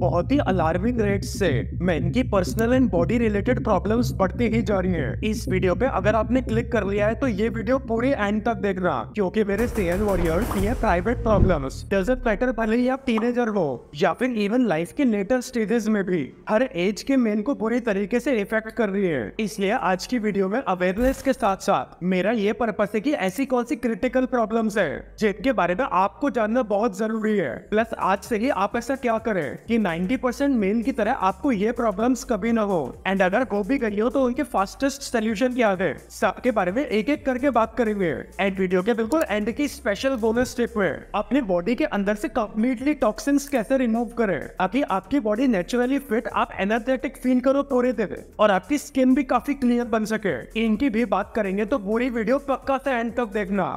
बहुत ही alarming rate से मेन की personal and body related problems बढ़ती ही जा रही है इस वीडियो पे अगर आपने क्लिक कर लिया है तो ये वीडियो पूरे एंड तक देखना क्योंकि मेरे सीएन वॉरियर ये प्राइवेट प्रॉब्लम्स डजेंट मैटर भले ही आप टीनेजर हो या फिर इवन लाइफ के लेटर स्टेजेस में भी हर एज के मेन को बुरी तरीके से इफेक्ट कर रही है इसलिए आज की वीडियो में अवेयरनेस के साथ साथ मेरा ये पर्पज है की ऐसी कौन सी क्रिटिकल प्रॉब्लम है जिनके बारे में आपको जानना बहुत जरूरी है प्लस आज से ही आप ऐसा क्या करें की 90 परसेंट मेन की तरह आपको ये प्रॉब्लम्स कभी ना हो एंड अगर को भी गई हो तो उनके फास्टेस्ट सोल्यूशन क्या है सबके बारे में एक एक करके बात करेंगे एंड वीडियो के बिल्कुल एंड की स्पेशल बोनस टिप में अपने बॉडी के अंदर से कम्प्लीटली टॉक्सिन्स कैसे रिमूव करें ताकि आपकी बॉडी नेचुरली फिट आप एनर्जेटिक फील करो थोड़े देर और आपकी स्किन भी काफी क्लियर बन सके इनकी भी बात करेंगे तो पूरी वीडियो पक्का से एंड तक देखना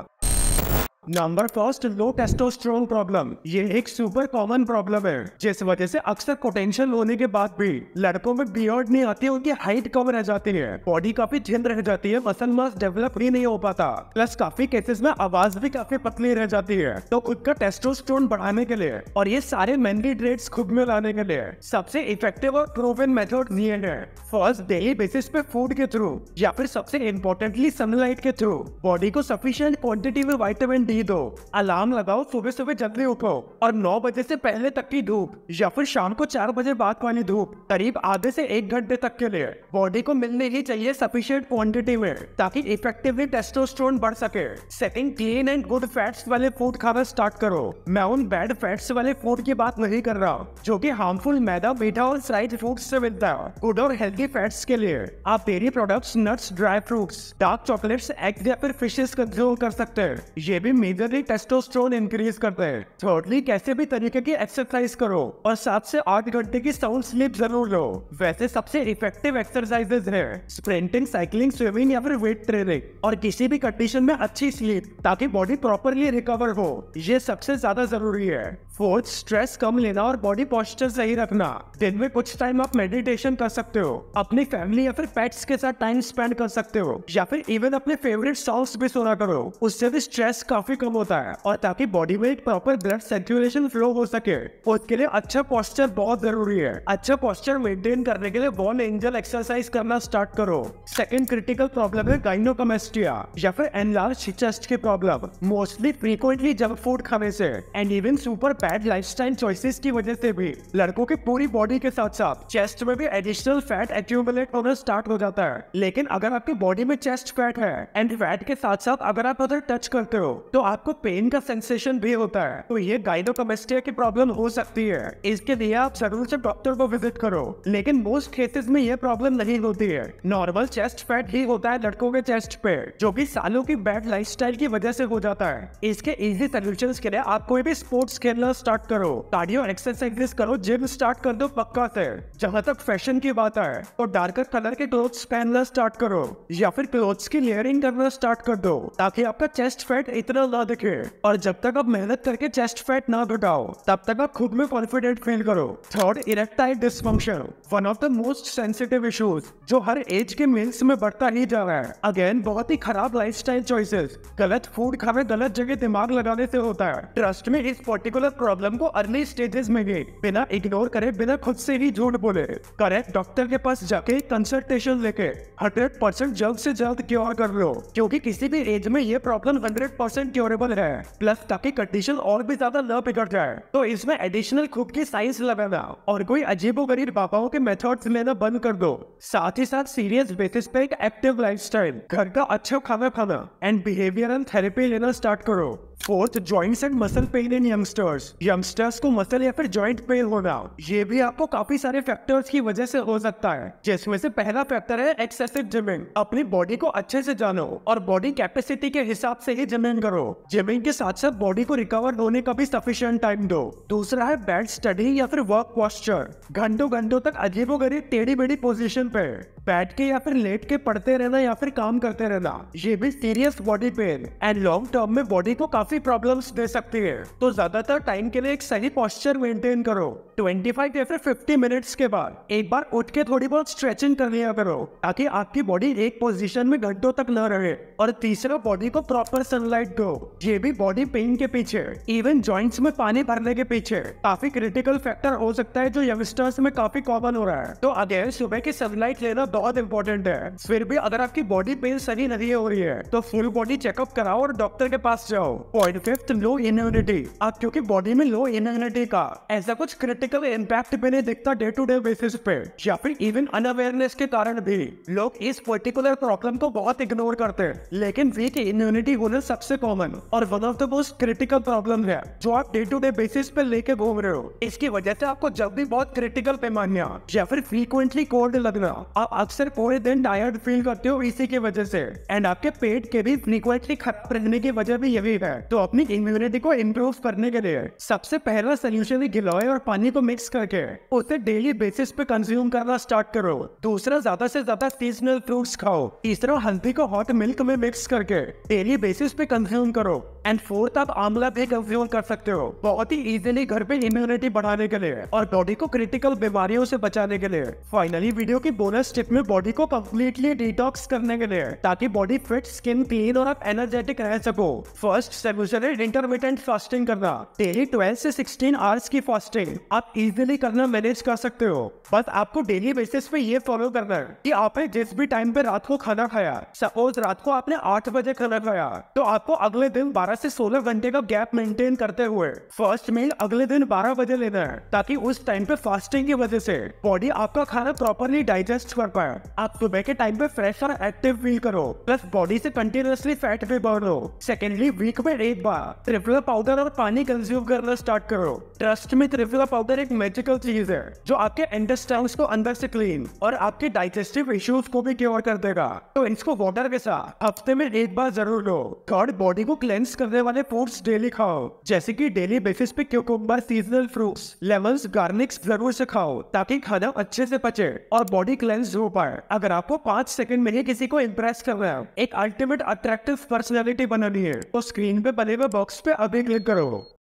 number first low testosterone problem ये एक सुपर कॉमन प्रॉब्लम है जिस वजह से अक्सर पोटेंशियल होने के बाद भी लड़कों में बियर्ड नहीं आती उनकी हाइट कम रह जाती है बॉडी काफी झिंद रह जाती है मसल मास डेवलप ही नहीं हो पाता प्लस काफी केसेस में आवाज भी काफी पतली रह जाती है तो खुद का टेस्टोस्ट्रोन बढ़ाने के लिए और ये सारे मेनली ट्रेड्स खुद में लाने के लिए सबसे इफेक्टिव और प्रूवन मेथड ये है फर्स्ट डेली बेसिस पे फूड के थ्रू या फिर सबसे इम्पोर्टेंटली सनलाइट के थ्रू बॉडी को सफिशियंट क्वान्टिटी में वाइटामिन डी नहीं दो अलार्म लगाओ सुबह सुबह जल्दी उठो और नौ बजे से पहले तक की धूप या फिर शाम को चार बजे बाद वाली धूप करीब आधे से एक घंटे तक के लिए बॉडी को मिलने ही चाहिए सफिशियंट क्वांटिटी में ताकि इफेक्टिवली टेस्टोस्टेरोन बढ़ सके second clean and good fats वाले फूड खाना स्टार्ट करो मैं उन बैड फैट्स वाले फूड की बात नहीं कर रहा हूँ जो की हार्मफुल मैदा मीठा और फ्राइड फूड ऐसी मिलता है गुड और हेल्थी फैट्स के लिए आप dairy products nuts dry fruits dark chocolates eggs या फिर फिशेज कंज्यूम कर सकते हैं ये भी मेजरली टेस्टोस्ट्रोन इंक्रीज करते हैं थर्डली कैसे भी तरीके की एक्सरसाइज करो और सात से आठ घंटे की साउंड स्लीप जरूर लो वैसे सबसे इफेक्टिव एक्सरसाइजेज है स्प्रिंटिंग साइकिलिंग स्विमिंग या फिर वेट ट्रेनिंग और किसी भी कंडीशन में अच्छी स्लीप ताकि बॉडी प्रॉपरली रिकवर हो ये सबसे ज्यादा जरूरी है फोर्थ स्ट्रेस कम लेना और बॉडी पॉस्चर सही रखना दिन में कुछ टाइम आप मेडिटेशन कर सकते हो अपनी फैमिली या फिर पेट्स के साथ टाइम स्पेंड कर सकते हो या फिर इवन अपने फेवरेट सॉन्ग्स भी सुना करो उससे भी स्ट्रेस काफी भी कम होता है और ताकि बॉडी में एक प्रॉपर ब्लड सर्कुलेशन फ्लो हो सके उसके लिए अच्छा पॉस्चर बहुत जरूरी है अच्छा पॉस्चर मेंटेन करने के लिए बॉन एंजल एक्सरसाइज करना स्टार्ट करो सेकेंड क्रिटिकल प्रॉब्लम है गाइनोकमेस्टिया या फिर एनलार्ज चेस्ट की problem mostly frequently junk food खाने से and even super bad lifestyle choices की वजह से भी लड़कों के पूरी बॉडी के साथ साथ चेस्ट में भी एडिशनल फैट एक्यूमुलेट होना स्टार्ट हो जाता है लेकिन अगर आपकी बॉडी में चेस्ट फैट है एंड फैट के साथ साथ अगर आप उधर टच करते हो तो तो आपको पेन का सेंसेशन भी होता है तो ये गाइनोकमेस्टिया की प्रॉब्लम हो सकती है इसके लिए आप जरूर से डॉक्टर को विजिट करो लेकिन मोस्ट केसेस में ये प्रॉब्लम नहीं होती है नॉर्मल चेस्ट फैट ही होता है लड़कों के चेस्ट पे जो कि सालों की बैड लाइफस्टाइल की वजह से हो जाता है इसके इजी सोल्यूशन के लिए आप कोई भी स्पोर्ट्स खेलना स्टार्ट करो कार्डियो एक्सरसाइजेस करो जिम स्टार्ट कर दो पक्का से जहाँ तक फैशन की बात है तो डार्कर कलर के क्लोथ्स पहनना स्टार्ट करो या फिर क्लोथ्स की लेयरिंग करना स्टार्ट कर दो ताकि आपका चेस्ट फैट इतना ना हाँ, दिखे और जब तक आप मेहनत करके चेस्ट फैट ना घटाओ तब तक आप खुद में कॉन्फिडेंट फील करो third erectile dysfunction one of the most sensitive issues जो हर एज के मेल्स में बढ़ता ही जा रहा है अगेन बहुत ही खराब लाइफ स्टाइल चॉइसेस गलत फूड खावे गलत जगह दिमाग लगाने से होता है ट्रस्ट में इस पर्टिकुलर प्रॉब्लम को अर्ली स्टेजेस में भी बिना इग्नोर करे बिना खुद से ही झूठ बोले करेक्ट डॉक्टर के पास जाके कंसल्टेशन लेके हंड्रेड परसेंट जल्द से जल्द क्योर कर लो क्योंकि किसी भी एज में ये प्रॉब्लम हंड्रेड परसेंट क्योरेबल है प्लस ताकि कंडीशन और भी ज्यादा न बिगड़ जाए तो इसमें एडिशनल खुद की साइंस लगाना और कोई अजीबो गरीब बाबाओं के मेथड लेना बंद कर दो साथ ही साथ सीरियस बेसिस पे एक एक्टिव लाइफ घर का अच्छा खाना खाना एंड बिहेवियरल थेरेपी लेना स्टार्ट करो fourth joints and muscle pain in youngsters youngsters को मसल या फिर जॉइंट पेन होना ये भी आपको काफी सारे फैक्टर्स की वजह से हो सकता है जिसमें से पहला फैक्टर है एक्सेसिव जिमिंग अपनी बॉडी को अच्छे से जानो और बॉडी कैपेसिटी के हिसाब से ही जिमिंग करो जिमिंग के साथ साथ बॉडी को रिकवर होने का भी सफिशियंट टाइम दो दूसरा है बैड स्टडी या फिर वर्क पॉस्चर घंटों घंटों तक अजीबो गरीब टेढ़ी बेढ़ी पोजिशन पे बैठ के या फिर लेट के पढ़ते रहना या फिर काम करते रहना ये भी serious body pain and long term में बॉडी को काफी प्रॉब्लम दे सकती है तो ज्यादातर टाइम के लिए एक सही पॉस्चर मेंटेन करो 25 या फिर 50 मिनट्स के बाद एक बार उठ के थोड़ी बहुत स्ट्रेचिंग कर लिया करो ताकि आपकी बॉडी एक पोजिशन में घंटों तक न रहे और तीसरा बॉडी को प्रॉपर सनलाइट दो ये भी बॉडी पेन के पीछे इवन जॉइंट्स में पानी भरने के पीछे काफी क्रिटिकल फैक्टर हो सकता है जो यंगस्टर्स में काफी कॉमन हो रहा है तो अगेन सुबह की सनलाइट लेना बहुत इंपॉर्टेंट है फिर भी अगर आपकी बॉडी पेन सही नहीं हो रही है तो फुल बॉडी चेकअप कराओ और डॉक्टर के पास जाओ पॉइंट फिफ्थ लो इम्यूनिटी आप क्योंकि बॉडी में लो इम्यूनिटी का ऐसा कुछ क्रिटिकल इम्पैक्ट भी नहीं दिखता डे टू डे बेसिस पे या फिर इवन अनअवेयरनेस के कारण भी लोग इस पर्टिकुलर प्रॉब्लम को बहुत इग्नोर करते हैं लेकिन वीक इम्यूनिटी होना सबसे कॉमन और one of the most critical problem है जो आप डे टू डे बेसिस पे लेके घूम रहे हो इसकी वजह से आपको जब भी बहुत क्रिटिकल पैमानिया या फिर फ्रीक्वेंटली कोल्ड लगना आप अक्सर पूरे दिन टायर्ड फील करते हो इसी की वजह से एंड आपके पेट के भी फ्रीक्वेंटली खराब रहने की वजह भी यही है तो अपनी इम्यूनिटी को इम्प्रूव करने के लिए सबसे पहला सोल्यूशन है गिलोय और पानी को मिक्स करके उसे डेली बेसिस पे कंज्यूम करना स्टार्ट करो दूसरा ज्यादा से ज्यादा सीजनल फ्रूट खाओ तीसरा हल्दी को हॉट मिल्क में मिक्स करके डेली बेसिस पे कंज्यूम करो एंड फोर्थ आप आंवला भी कंज्यूम कर सकते हो बहुत ही इजीली घर पे इम्यूनिटी बढ़ाने के लिए और बॉडी को क्रिटिकल बीमारियों से बचाने के लिए फाइनली वीडियो की बोनस टिप में बॉडी को कम्प्लीटली डिटॉक्स करने के लिए ताकि बॉडी फिट स्किन क्लीन और आप एनर्जेटिक रह सको फर्स्ट सोल्यूशन है इंटरमीडियंट फास्टिंग करना डेली ट्वेल्व से सिक्सटीन आवर्स की फास्टिंग आप इजिली करना मैनेज कर सकते हो बस आपको डेली बेसिस पे ये फॉलो करना है कि आपने जिस भी टाइम पे रात को खाना खाया सपोज रात को आपने आठ बजे खाना खाया तो आपको अगले दिन बारह से 16 घंटे का गैप मेंटेन करते हुए फर्स्ट मील अगले दिन 12 बजे लेना है ताकि उस टाइम पे फास्टिंग की वजह से बॉडी आपका खाना प्रॉपरली डाइजेस्ट कर पाए आप सुबह के टाइम पे फ्रेश और एक्टिव फील करो प्लस बॉडी से कंटिन्यूसली फैट भी बढ़ो सेकेंडली वीक में एक बार त्रिफला पाउडर और पानी कंज्यूम करना स्टार्ट करो ट्रस्ट में त्रिपुला पाउडर एक मेजिकल चीज है जो आपके इंटेस्टाइन्स को अंदर से क्लीन और आपके डाइजेस्टिव इश्यूज को भी क्योर कर देगा तो इसको वाटर के साथ हफ्ते में एक बार जरूर लो थर्ड बॉडी को क्लेंस कर करने वाले फ्रूट्स डेली खाओ जैसे कि डेली बेसिस पे cucumber seasonal fruits lemon garlics जरूर से खाओ ताकि खाना अच्छे से पचे और बॉडी क्लेंस हो पाए अगर आपको पांच सेकंड में ही किसी को इम्प्रेस करना है एक अल्टीमेट अट्रैक्टिव पर्सनैलिटी बनानी है तो स्क्रीन पे बने हुए बॉक्स पे अभी क्लिक करो